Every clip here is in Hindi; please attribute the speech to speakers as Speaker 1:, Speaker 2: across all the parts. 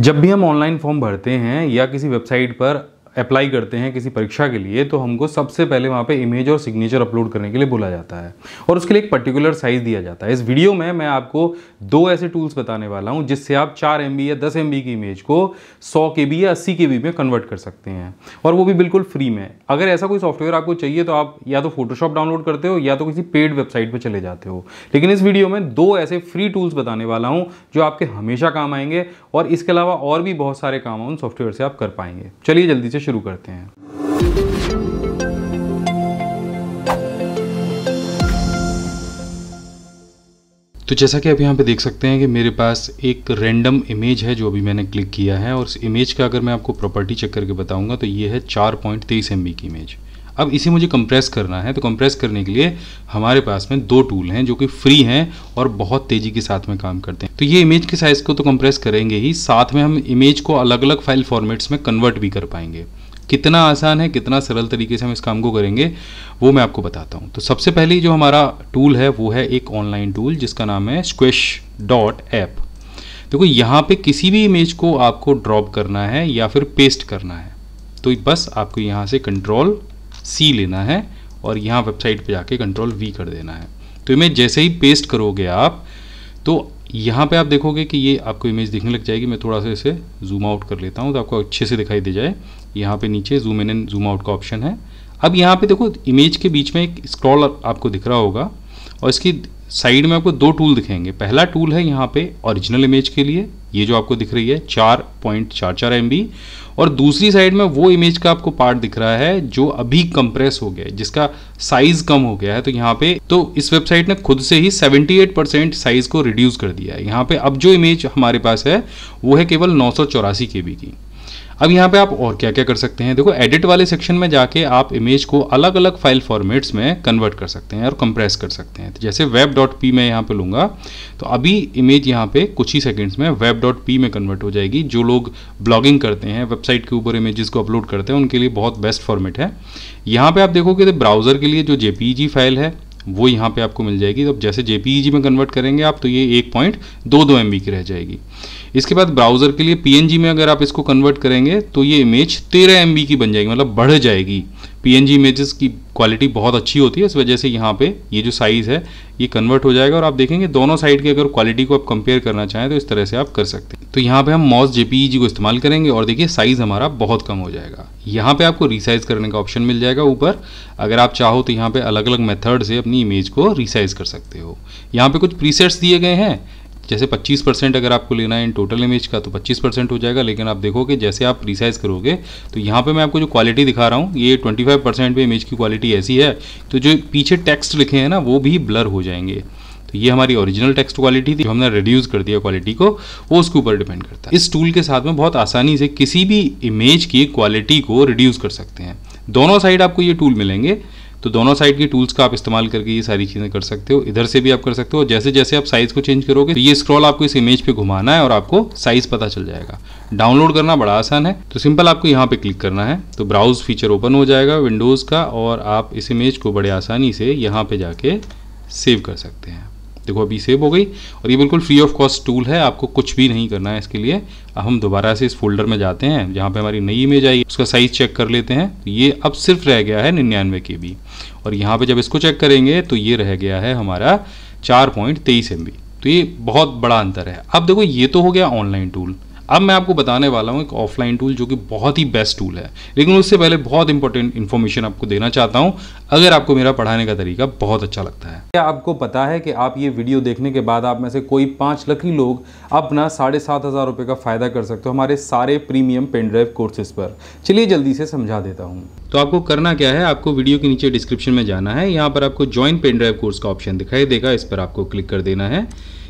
Speaker 1: जब भी हम ऑनलाइन फॉर्म भरते हैं या किसी वेबसाइट पर अप्लाई करते हैं किसी परीक्षा के लिए तो हमको सबसे पहले वहाँ पे इमेज और सिग्नेचर अपलोड करने के लिए बोला जाता है और उसके लिए एक पर्टिकुलर साइज़ दिया जाता है इस वीडियो में मैं आपको दो ऐसे टूल्स बताने वाला हूँ जिससे आप चार एम या दस एम की इमेज को सौ के या अस्सी के में कन्वर्ट कर सकते हैं और वो भी बिल्कुल फ्री में अगर ऐसा कोई सॉफ्टवेयर आपको चाहिए तो आप या तो फोटोशॉप डाउनलोड करते हो या तो किसी पेड वेबसाइट पर चले जाते हो लेकिन इस वीडियो में दो ऐसे फ्री टूल्स बताने वाला हूँ जो आपके हमेशा काम आएंगे और इसके अलावा और भी बहुत सारे काम उन सॉफ्टवेयर से आप कर पाएंगे चलिए जल्दी से शुरू करते हैं तो जैसा कि आप यहाँ पे देख सकते हैं कि मेरे पास एक रैंडम इमेज है जो अभी मैंने क्लिक किया है और इस इमेज का अगर मैं आपको प्रॉपर्टी चेक करके बताऊंगा तो ये है चार पॉइंट तेईस एम की इमेज अब इसे मुझे कंप्रेस करना है तो कंप्रेस करने के लिए हमारे पास में दो टूल हैं जो कि फ्री हैं और बहुत तेज़ी के साथ में काम करते हैं तो ये इमेज के साइज़ को तो कंप्रेस करेंगे ही साथ में हम इमेज को अलग अलग फाइल फॉर्मेट्स में कन्वर्ट भी कर पाएंगे कितना आसान है कितना सरल तरीके से हम इस काम को करेंगे वो मैं आपको बताता हूँ तो सबसे पहले जो हमारा टूल है वो है एक ऑनलाइन टूल जिसका नाम है स्क्वेश डॉट ऐप देखो यहाँ पे किसी भी इमेज को आपको ड्रॉप करना है या फिर पेस्ट करना है तो बस आपको यहाँ से कंट्रोल सी लेना है और यहाँ वेबसाइट पे जाके कंट्रोल वी कर देना है तो इमेज जैसे ही पेस्ट करोगे आप तो यहाँ पे आप देखोगे कि ये आपको इमेज दिखने लग जाएगी मैं थोड़ा सा इसे जूम आउट कर लेता हूँ तो आपको अच्छे से दिखाई दे जाए यहाँ पे नीचे zoom in and zoom out का ऑप्शन है अब यहाँ पे देखो इमेज के बीच में एक स्क्रॉल आपको दिख रहा होगा और इसकी साइड में आपको दो टूल दिखेंगे पहला टूल है यहाँ पे ओरिजिनल इमेज के लिए ये जो आपको दिख रही है चार पॉइंट चार चार एम और दूसरी साइड में वो इमेज का आपको पार्ट दिख रहा है जो अभी कंप्रेस हो गया है जिसका साइज कम हो गया है तो यहाँ पे तो इस वेबसाइट ने खुद से ही 78 परसेंट साइज को रिड्यूस कर दिया है यहाँ पे अब जो इमेज हमारे पास है वो है केवल नौ सौ चौरासी के बी की अब यहाँ पे आप और क्या क्या कर सकते हैं देखो एडिट वाले सेक्शन में जाके आप इमेज को अलग अलग फाइल फॉर्मेट्स में कन्वर्ट कर सकते हैं और कंप्रेस कर सकते हैं तो जैसे वेब डॉट पी मैं यहाँ पे लूँगा तो अभी इमेज यहाँ पे कुछ ही सेकेंड्स में वेब डॉट पी में कन्वर्ट हो जाएगी जो लोग ब्लॉगिंग करते हैं वेबसाइट के ऊपर इमेजेस को अपलोड करते हैं उनके लिए बहुत बेस्ट फॉर्मेट है यहाँ पर आप देखोगे तो ब्राउज़र के लिए जो जे फाइल है वो यहाँ पर आपको मिल जाएगी तो जैसे जे में कन्वर्ट करेंगे आप तो ये एक पॉइंट दो दो एम की रह जाएगी इसके बाद ब्राउज़र के लिए पी में अगर आप इसको कन्वर्ट करेंगे तो ये इमेज तेरह एम की बन जाएगी मतलब बढ़ जाएगी पी एन इमेजेस की क्वालिटी बहुत अच्छी होती है इस वजह से यहाँ पे ये जो साइज़ है ये कन्वर्ट हो जाएगा और आप देखेंगे दोनों साइड की अगर क्वालिटी को आप कंपेयर करना चाहें तो इस तरह से आप कर सकते हैं तो यहाँ पे हम मॉस जे e को इस्तेमाल करेंगे और देखिए साइज़ हमारा बहुत कम हो जाएगा यहाँ पे आपको रिसाइज़ करने का ऑप्शन मिल जाएगा ऊपर अगर आप चाहो तो यहाँ पर अलग अलग मेथड से अपनी इमेज को रिसाइज़ कर सकते हो यहाँ पर कुछ प्रीसेट्स दिए गए हैं जैसे 25 परसेंट अगर आपको लेना है इन टोटल इमेज का तो 25 परसेंट हो जाएगा लेकिन आप देखोगे जैसे आप रिसाइज करोगे तो यहाँ पे मैं आपको जो क्वालिटी दिखा रहा हूँ ये 25 परसेंट पर इमेज की क्वालिटी ऐसी है तो जो पीछे टेक्स्ट लिखे हैं ना वो भी ब्लर हो जाएंगे तो ये हमारी ओरिजिनल टेक्स्ट क्वालिटी थी जो हमने रिड्यूस कर दिया क्वालिटी को वो उसके ऊपर डिपेंड करता है इस टूल के साथ में बहुत आसानी से किसी भी इमेज की क्वालिटी को रिड्यूस कर सकते हैं दोनों साइड आपको ये टूल मिलेंगे तो दोनों साइड की टूल्स का आप इस्तेमाल करके ये सारी चीज़ें कर सकते हो इधर से भी आप कर सकते हो जैसे जैसे आप साइज़ को चेंज करोगे तो ये स्क्रॉल आपको इस इमेज पे घुमाना है और आपको साइज़ पता चल जाएगा डाउनलोड करना बड़ा आसान है तो सिंपल आपको यहाँ पे क्लिक करना है तो ब्राउज फीचर ओपन हो जाएगा विंडोज़ का और आप इस इमेज को बड़े आसानी से यहाँ पर जाके सेव कर सकते हैं देखो अभी सेव हो गई और ये बिल्कुल फ्री ऑफ कॉस्ट टूल है आपको कुछ भी नहीं करना है इसके लिए अब हम दोबारा से इस फोल्डर में जाते हैं जहाँ पे हमारी नई इमेज आई उसका साइज चेक कर लेते हैं तो ये अब सिर्फ रह गया है निन्यानवे के बी और यहाँ पे जब इसको चेक करेंगे तो ये रह गया है हमारा चार पॉइंट तेईस एम तो ये बहुत बड़ा अंतर है अब देखो ये तो हो गया ऑनलाइन टूल अब मैं आपको बताने वाला हूँ एक ऑफलाइन टूल जो कि बहुत ही बेस्ट टूल है लेकिन उससे पहले बहुत इंपॉर्टेंट इन्फॉर्मेशन आपको देना चाहता हूँ अगर आपको मेरा पढ़ाने का तरीका बहुत अच्छा लगता है क्या आपको पता है कि आप ये वीडियो देखने के बाद आप में से कोई पाँच लकी लोग अपना साढ़े सात हज़ार रुपये का फ़ायदा कर सकते हो हमारे सारे प्रीमियम पेनड्राइव कोर्सेज पर चलिए जल्दी से समझा देता हूँ तो आपको करना क्या है आपको वीडियो के नीचे डिस्क्रिप्शन में जाना है यहाँ पर आपको ज्वाइन पेनड्राइव कोर्स का ऑप्शन दिखाई देगा इस पर आपको क्लिक कर देना है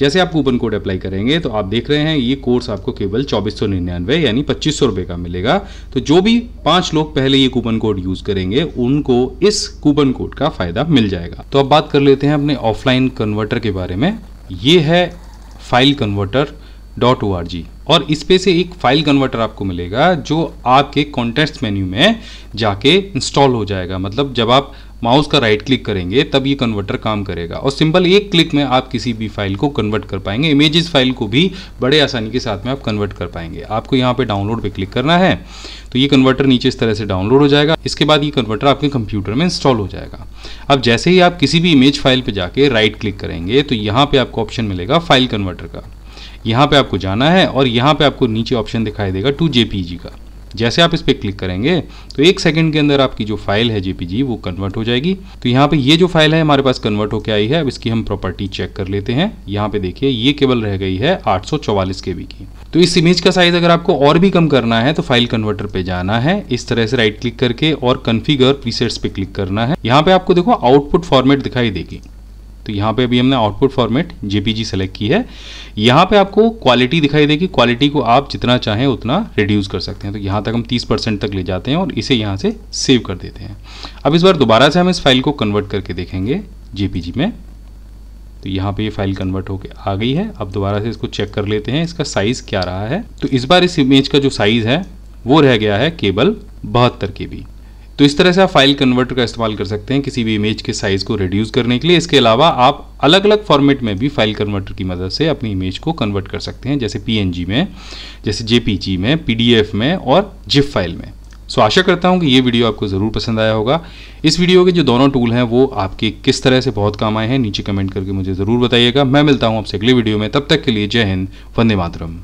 Speaker 1: जैसे आप कूपन कोड अप्लाई करेंगे तो आप देख रहे हैं ये कोर्स आपको केवल चौबीस यानी पच्चीस सौ का मिलेगा तो जो भी पांच लोग पहले ये कूपन कोड यूज करेंगे उनको इस कूपन कोड का फायदा मिल जाएगा तो अब बात कर लेते हैं अपने ऑफलाइन कन्वर्टर के बारे में ये है file converter dot O R G और इस पे से एक फाइल कन्वर्टर आपको मिलेगा जो आपके कॉन्टेक्स्ट मेन्यू में जाके इंस्टॉल हो जाएगा मतलब जब आप माउस का राइट क्लिक करेंगे तब ये कन्वर्टर काम करेगा और सिंपल एक क्लिक में आप किसी भी फाइल को कन्वर्ट कर पाएंगे इमेजेस फाइल को भी बड़े आसानी के साथ में आप कन्वर्ट कर पाएंगे आपको यहाँ पे डाउनलोड पे क्लिक करना है तो ये कन्वर्टर नीचे इस तरह से डाउनलोड हो जाएगा इसके बाद ये कन्वर्टर आपके कंप्यूटर में इंस्टॉल हो जाएगा अब जैसे ही आप किसी भी इमेज फाइल पर जाके राइट क्लिक करेंगे तो यहाँ पर आपको ऑप्शन मिलेगा फाइल कन्वर्टर का यहाँ पे आपको जाना है और यहाँ पे आपको नीचे ऑप्शन दिखाई देगा टू जे का जैसे आप इस पर क्लिक करेंगे तो एक सेकंड के अंदर आपकी जो फाइल है जेपीजी वो कन्वर्ट हो जाएगी तो यहाँ पे ये जो फाइल है हमारे पास कन्वर्ट होकर आई है अब इसकी हम प्रॉपर्टी चेक कर लेते हैं यहाँ पे देखिए ये केवल रह गई है 844 बी की तो इस इमेज का साइज अगर आपको और भी कम करना है तो फाइल कन्वर्टर पे जाना है इस तरह से राइट क्लिक करके और कन्फिगर प्रीसेट्स पे क्लिक करना है यहाँ पे आपको देखो आउटपुट फॉर्मेट दिखाई देगी तो यहाँ पे अभी हमने आउटपुट फॉर्मेट जेपीजी सेलेक्ट की है यहाँ पे आपको क्वालिटी दिखाई देगी क्वालिटी को आप जितना चाहें उतना रिड्यूस कर सकते हैं तो यहाँ तक हम 30 परसेंट तक ले जाते हैं और इसे यहाँ से सेव कर देते हैं अब इस बार दोबारा से हम इस फाइल को कन्वर्ट करके देखेंगे जे में तो यहाँ पे ये यह फाइल कन्वर्ट होके आ गई है अब दोबारा से इसको चेक कर लेते हैं इसका साइज़ क्या रहा है तो इस बार इस इमेज का जो साइज़ है वो रह गया है केबल बहत्तर के बी तो इस तरह से आप फाइल कन्वर्टर का इस्तेमाल कर सकते हैं किसी भी इमेज के साइज़ को रिड्यूस करने के लिए इसके अलावा आप अलग अलग फॉर्मेट में भी फाइल कन्वर्टर की मदद से अपनी इमेज को कन्वर्ट कर सकते हैं जैसे पी में जैसे जे में पी में और जिप फाइल में सो आशा करता हूँ कि ये वीडियो आपको ज़रूर पसंद आया होगा इस वीडियो के जो दोनों टूल हैं वो आपके किस तरह से बहुत काम आए हैं नीचे कमेंट करके मुझे ज़रूर बताइएगा मैं मिलता हूँ आपसे अगले वीडियो में तब तक के लिए जय हिंद वंदे मातरम